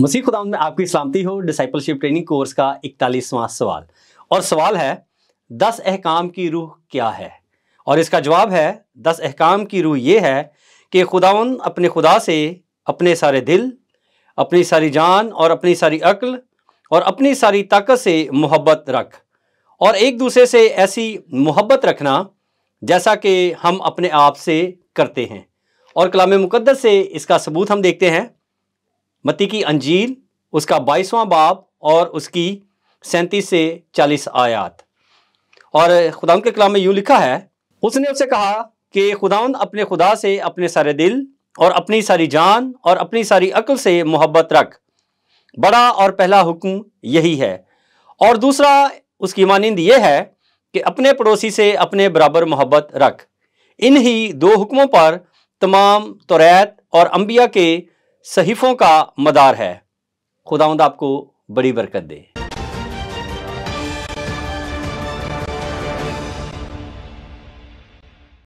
मसीह खुदा में आपकी सलामती हो डिसाइपलशिप ट्रेनिंग कोर्स का इकतालीसवां सवाल और सवाल है दस अहकाम की रूह क्या है और इसका जवाब है दस अहकाम की रूह ये है कि खुदावन अपने खुदा से अपने सारे दिल अपनी सारी जान और अपनी सारी अक्ल और अपनी सारी ताकत से मोहब्बत रख और एक दूसरे से ऐसी मोहब्बत रखना जैसा कि हम अपने आप से करते हैं और कलाम मुकदस से इसका सबूत हम देखते हैं मती की अंजील उसका बाईसवां बाब और उसकी सैंतीस से चालीस आयात और खुदाउन के कलाम में यूँ लिखा है उसने उससे कहा कि खुदाउन अपने खुदा से अपने सारे दिल और अपनी सारी जान और अपनी सारी अकल से मोहब्बत रख बड़ा और पहला हुक्म यही है और दूसरा उसकी मानंद यह है कि अपने पड़ोसी से अपने बराबर मोहब्बत रख इन ही दो हुक्मों पर तमाम तोरेत और अंबिया के सहीफ़ों का मदार है खुदाउंद आपको बड़ी बरकत दे